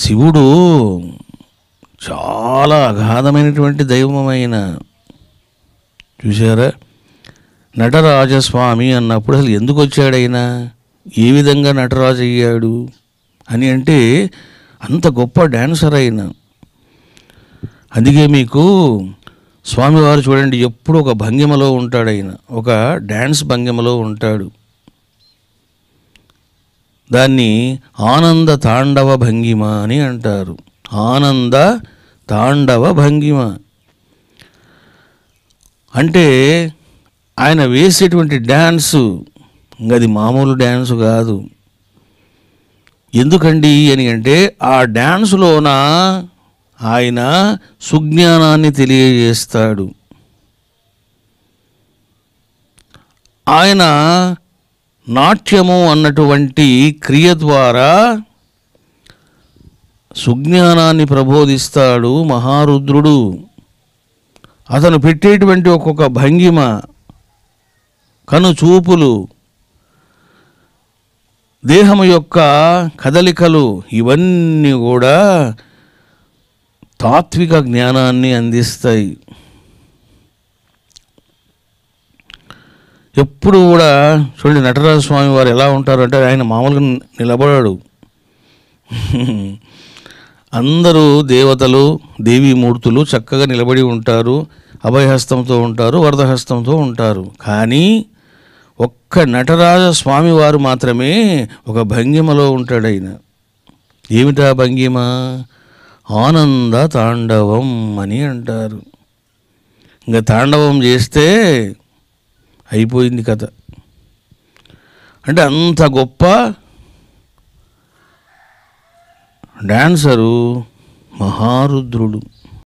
శివుడు చాలా అగాధమైనటువంటి దైవమైన చూసారా నటరాజస్వామి అన్నప్పుడు అసలు ఎందుకు వచ్చాడైనా ఏ విధంగా నటరాజు అయ్యాడు అని అంటే అంత గొప్ప డాన్సర్ అయిన అందుకే మీకు స్వామివారు చూడండి ఎప్పుడు ఒక భంగిమలో ఉంటాడు ఆయన ఒక డ్యాన్స్ భంగిమలో ఉంటాడు దాన్ని ఆనంద తాండవ భంగిమ అని అంటారు ఆనంద తాండవ భంగిమ అంటే ఆయన వేసేటువంటి డ్యాన్సు అది మామూలు డ్యాన్సు కాదు ఎందుకండి అని అంటే ఆ డ్యాన్సులోన ఆయన సుజ్ఞానాన్ని తెలియజేస్తాడు ఆయన నాట్యము అన్నటువంటి క్రియ ద్వారా సుజ్ఞానాన్ని ప్రబోధిస్తాడు మహారుద్రుడు అతను పెట్టేటువంటి ఒక్కొక్క భంగిమ కనుచూపులు దేహము యొక్క కదలికలు ఇవన్నీ కూడా తాత్విక జ్ఞానాన్ని అందిస్తాయి ఎప్పుడు కూడా చూడండి నటరాజ స్వామి వారు ఎలా ఉంటారు అంటే ఆయన మామూలుగా నిలబడాడు అందరూ దేవతలు దేవీమూర్తులు చక్కగా నిలబడి ఉంటారు అభయహస్తంతో ఉంటారు వరదహస్తంతో ఉంటారు కానీ ఒక్క నటరాజ స్వామి వారు మాత్రమే ఒక భంగిమలో ఉంటాడు ఆయన ఏమిటా భంగిమ ఆనంద తాండవం అని అంటారు ఇంకా తాండవం చేస్తే అయిపోయింది కథ అంటే అంత గొప్ప డాన్సరు మహారుద్రుడు